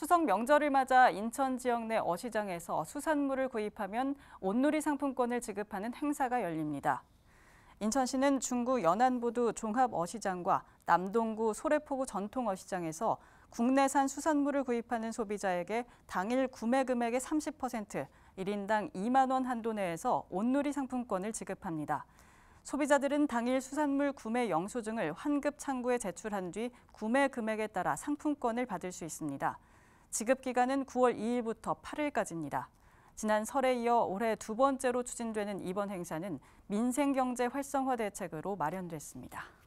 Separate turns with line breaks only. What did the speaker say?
추석 명절을 맞아 인천 지역 내 어시장에서 수산물을 구입하면 온누리 상품권을 지급하는 행사가 열립니다. 인천시는 중구 연안부두 종합어시장과 남동구 소래포구 전통어시장에서 국내산 수산물을 구입하는 소비자에게 당일 구매 금액의 30%, 1인당 2만 원 한도 내에서 온누리 상품권을 지급합니다. 소비자들은 당일 수산물 구매 영수증을 환급 창구에 제출한 뒤 구매 금액에 따라 상품권을 받을 수 있습니다. 지급 기간은 9월 2일부터 8일까지입니다. 지난 설에 이어 올해 두 번째로 추진되는 이번 행사는 민생경제 활성화 대책으로 마련됐습니다.